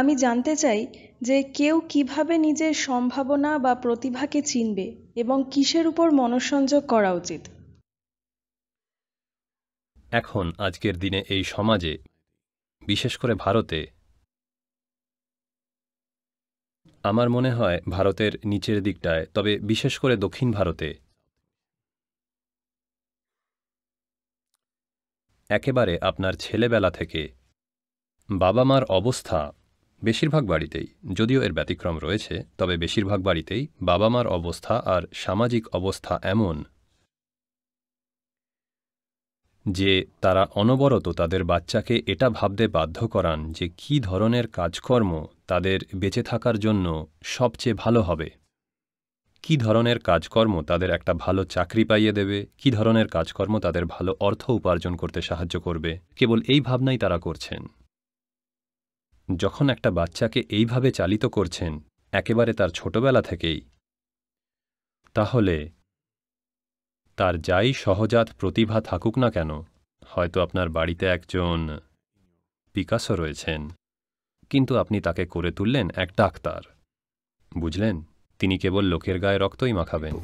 আমি জানতে চাই যে কেউ কিভাবে নিজের সম্ভাবনা বা প্রতিভাকে চিনবে এবং কিসের উপর মনঃসংযোগ করা উচিত এখন আজকের দিনে এই সমাজে বিশেষ করে ভারতে আমার মনে হয় ভারতের নিচের দিকটায় তবে বিশেষ করে দক্ষিণ ভারতে একেবারে আপনার ছেলেবেলা থেকে বাবা মার অবস্থা বেশিরভাগ বাড়িতেই যদিও এর ব্যতিক্রম রয়েছে তবে বেশিরভাগ বাড়িতেই বাবা মার অবস্থা আর সামাজিক অবস্থা এমন যে তারা অনবরত তাদের বাচ্চাকে এটা ভাবতে বাধ্য করান যে কি ধরনের কাজকর্ম তাদের বেঁচে থাকার জন্য সবচেয়ে ভালো হবে কি ধরনের কাজকর্ম তাদের একটা ভালো চাকরি পাইয়ে দেবে কি ধরনের কাজকর্ম তাদের ভালো অর্থ উপার্জন করতে সাহায্য করবে কেবল এই ভাবনাই তারা করছেন যখন একটা বাচ্চাকে এইভাবে চালিত করছেন একেবারে তার ছোটবেলা থেকেই তাহলে তার যাই সহজাত প্রতিভা থাকুক না কেন হয়তো আপনার বাড়িতে একজন পিকাসো রয়েছেন কিন্তু আপনি তাকে করে তুললেন এক ডাক্তার বুঝলেন তিনি কেবল লোকের গায়ে রক্তই মাখাবেন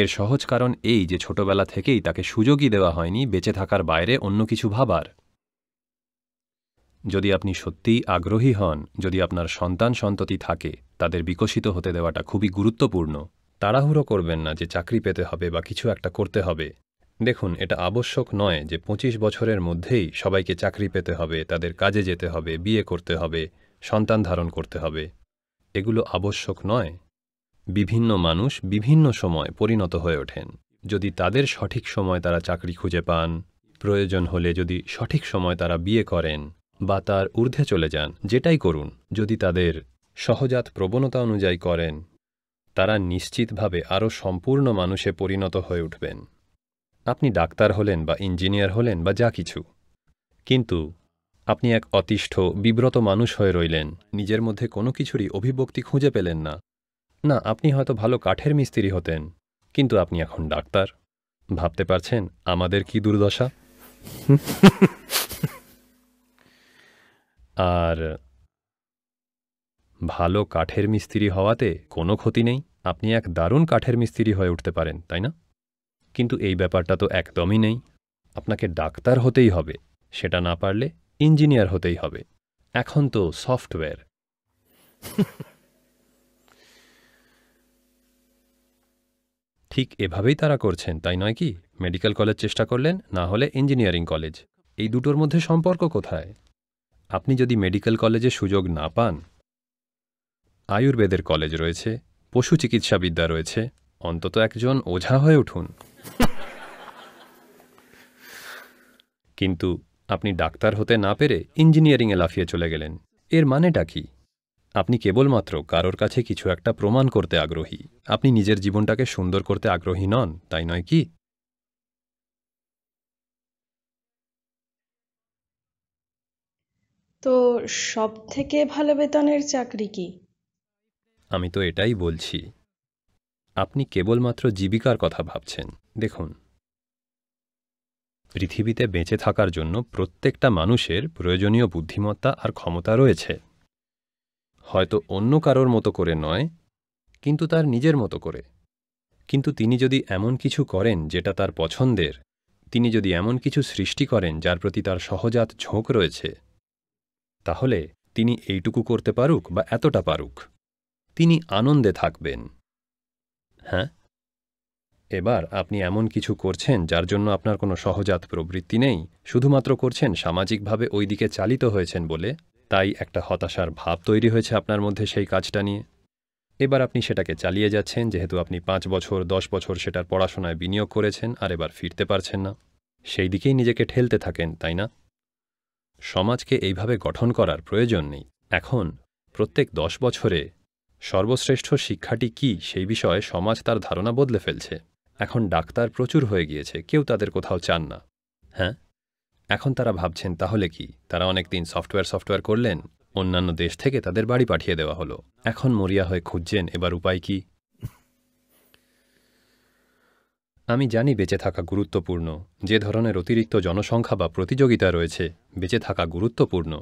এর সহজ কারণ এই যে ছোটবেলা থেকেই তাকে সুযোগই দেওয়া হয়নি বেঁচে থাকার বাইরে অন্য কিছু ভাবার যদি আপনি সত্যিই আগ্রহী হন যদি আপনার সন্তান সন্ততি থাকে তাদের বিকশিত হতে দেওয়াটা খুবই গুরুত্বপূর্ণ তাড়াহুড়ো করবেন না যে চাকরি পেতে হবে বা কিছু একটা করতে হবে দেখুন এটা আবশ্যক নয় যে ২৫ বছরের মধ্যেই সবাইকে চাকরি পেতে হবে তাদের কাজে যেতে হবে বিয়ে করতে হবে সন্তান ধারণ করতে হবে এগুলো আবশ্যক নয় বিভিন্ন মানুষ বিভিন্ন সময় পরিণত হয়ে ওঠেন যদি তাদের সঠিক সময় তারা চাকরি খুঁজে পান প্রয়োজন হলে যদি সঠিক সময় তারা বিয়ে করেন বা তার ঊর্ধ্বে চলে যান যেটাই করুন যদি তাদের সহজাত প্রবণতা অনুযায়ী করেন তারা নিশ্চিতভাবে আরও সম্পূর্ণ মানুষে পরিণত হয়ে উঠবেন আপনি ডাক্তার হলেন বা ইঞ্জিনিয়ার হলেন বা যা কিছু কিন্তু আপনি এক অতিষ্ঠ বিব্রত মানুষ হয়ে রইলেন নিজের মধ্যে কোনো কিছুরই অভিব্যক্তি খুঁজে পেলেন না না আপনি হয়তো ভালো কাঠের মিস্ত্রি হতেন কিন্তু আপনি এখন ডাক্তার ভাবতে পারছেন আমাদের কি দুর্দশা আর ভালো কাঠের মিস্ত্রি হওয়াতে কোনো ক্ষতি নেই আপনি এক দারুণ কাঠের মিস্ত্রি হয়ে উঠতে পারেন তাই না কিন্তু এই ব্যাপারটা তো একদমই নেই আপনাকে ডাক্তার হতেই হবে সেটা না পারলে ইঞ্জিনিয়ার হতেই হবে এখন তো সফটওয়্যার ঠিক এভাবেই তারা করছেন তাই নয় কি মেডিকেল কলেজ চেষ্টা করলেন না হলে ইঞ্জিনিয়ারিং কলেজ এই দুটোর মধ্যে সম্পর্ক কোথায় আপনি যদি মেডিকেল কলেজে সুযোগ না পান আয়ুর্বেদের কলেজ রয়েছে পশু চিকিৎসাবিদ্যা রয়েছে অন্তত একজন ওঝা হয়ে উঠুন কিন্তু আপনি ডাক্তার হতে না পেরে ইঞ্জিনিয়ারিংয়ে লাফিয়ে চলে গেলেন এর মানেটা কি আপনি কেবলমাত্র কারোর কাছে কিছু একটা প্রমাণ করতে আগ্রহী আপনি নিজের জীবনটাকে সুন্দর করতে আগ্রহী নন তাই নয় কি তো সব থেকে ভালো বেতনের চাকরি কি আমি তো এটাই বলছি আপনি কেবলমাত্র জীবিকার কথা ভাবছেন দেখুন পৃথিবীতে বেঁচে থাকার জন্য প্রত্যেকটা মানুষের প্রয়োজনীয় বুদ্ধিমত্তা আর ক্ষমতা রয়েছে হয়তো অন্য কারোর মতো করে নয় কিন্তু তার নিজের মতো করে কিন্তু তিনি যদি এমন কিছু করেন যেটা তার পছন্দের তিনি যদি এমন কিছু সৃষ্টি করেন যার প্রতি তার সহজাত ঝোঁক রয়েছে তাহলে তিনি এইটুকু করতে পারুক বা এতটা পারুক তিনি আনন্দে থাকবেন হ্যাঁ এবার আপনি এমন কিছু করছেন যার জন্য আপনার কোনো সহজাত প্রবৃত্তি নেই শুধুমাত্র করছেন সামাজিকভাবে ওই দিকে চালিত হয়েছেন বলে তাই একটা হতাশার ভাব তৈরি হয়েছে আপনার মধ্যে সেই কাজটা নিয়ে এবার আপনি সেটাকে চালিয়ে যাচ্ছেন যেহেতু আপনি পাঁচ বছর দশ বছর সেটার পড়াশোনায় বিনিয়োগ করেছেন আর এবার ফিরতে পারছেন না সেই দিকেই নিজেকে ঠেলতে থাকেন তাই না সমাজকে এইভাবে গঠন করার প্রয়োজন নেই এখন প্রত্যেক দশ বছরে সর্বশ্রেষ্ঠ শিক্ষাটি কি সেই বিষয়ে সমাজ তার ধারণা বদলে ফেলছে এখন ডাক্তার প্রচুর হয়ে গিয়েছে কেউ তাদের কোথাও চান না হ্যাঁ এখন তারা ভাবছেন তাহলে কি তারা অনেক দিন সফটওয়্যার সফটওয়্যার করলেন অন্যান্য দেশ থেকে তাদের বাড়ি পাঠিয়ে দেওয়া হলো এখন মরিয়া হয়ে খুঁজছেন এবার উপায় কি আমি জানি বেঁচে থাকা গুরুত্বপূর্ণ যে ধরনের অতিরিক্ত জনসংখ্যা বা প্রতিযোগিতা রয়েছে বেঁচে থাকা গুরুত্বপূর্ণ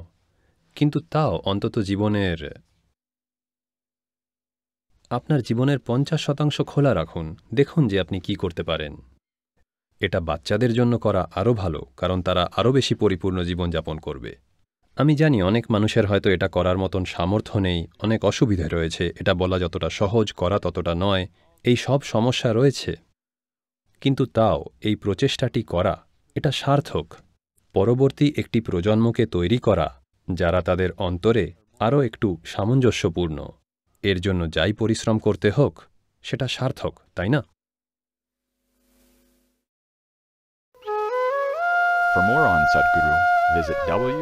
কিন্তু তাও অন্তত জীবনের আপনার জীবনের পঞ্চাশ শতাংশ খোলা রাখুন দেখুন যে আপনি কি করতে পারেন এটা বাচ্চাদের জন্য করা আরও ভালো কারণ তারা আরও বেশি পরিপূর্ণ জীবনযাপন করবে আমি জানি অনেক মানুষের হয়তো এটা করার মতন সামর্থ্য নেই অনেক অসুবিধা রয়েছে এটা বলা যতটা সহজ করা ততটা নয় এই সব সমস্যা রয়েছে কিন্তু তাও এই প্রচেষ্টাটি করা এটা সার্থক পরবর্তী একটি প্রজন্মকে তৈরি করা যারা তাদের অন্তরে আরও একটু সামঞ্জস্যপূর্ণ এর জন্য যাই পরিশ্রম করতে হোক সেটা সার্থক তাই না For more on Sadhguru, visit www.ishafoundation.org.